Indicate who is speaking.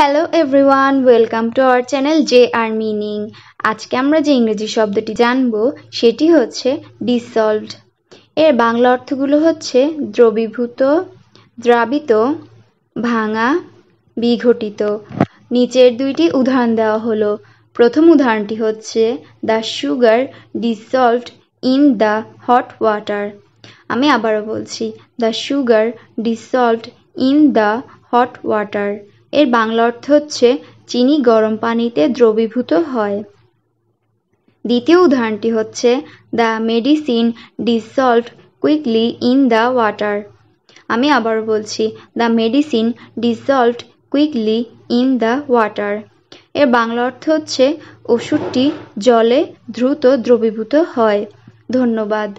Speaker 1: hello everyone welcome to our channel J R meaning আজকে আমরা যে ইংরেজি শব্দটি জানব সেটি হচ্ছে ডিসলভড এর বাংলা অর্থগুলো হচ্ছে দ্রবীভূত দ্রাবিত ভাঙা বিঘটিত নিচের দুইটি উদাহরণ দেওয়া হলো প্রথম উদাহরণটি হচ্ছে the sugar dissolved in the hot water আমি আবারও বলছি the sugar dissolved in the hot water এর বাংলা অর্থ হচ্ছে চিনি গরম পানিতে দ্রবীভূত হয় দ্বিতীয় উদাহরণটি হচ্ছে the medicine dissolve quickly in the water আমি আবার বলছি the medicine dissolve quickly in the water এর বাংলা অর্থ হচ্ছে ওষুধটি জলে দ্রুত দ্রবীভূত হয় ধন্যবাদ